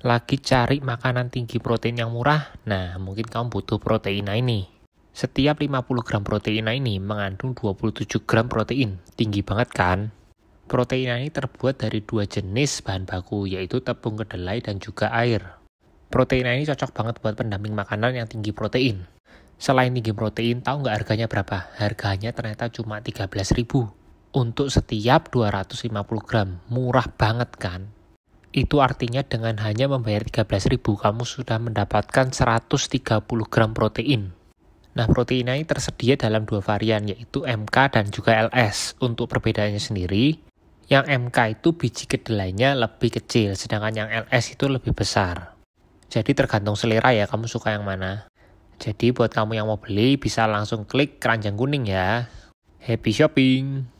lagi cari makanan tinggi protein yang murah, nah mungkin kamu butuh proteina ini. Setiap 50 gram proteina ini mengandung 27 gram protein, tinggi banget kan? Proteina ini terbuat dari dua jenis bahan baku, yaitu tepung kedelai dan juga air. Proteina ini cocok banget buat pendamping makanan yang tinggi protein. Selain tinggi protein, tahu nggak harganya berapa? Harganya ternyata cuma 13.000 untuk setiap 250 gram. Murah banget kan? Itu artinya dengan hanya membayar 13.000 kamu sudah mendapatkan 130 gram protein. Nah, protein ini tersedia dalam dua varian yaitu MK dan juga LS. Untuk perbedaannya sendiri, yang MK itu biji kedelainya lebih kecil, sedangkan yang LS itu lebih besar. Jadi tergantung selera ya, kamu suka yang mana. Jadi buat kamu yang mau beli bisa langsung klik keranjang kuning ya. Happy shopping!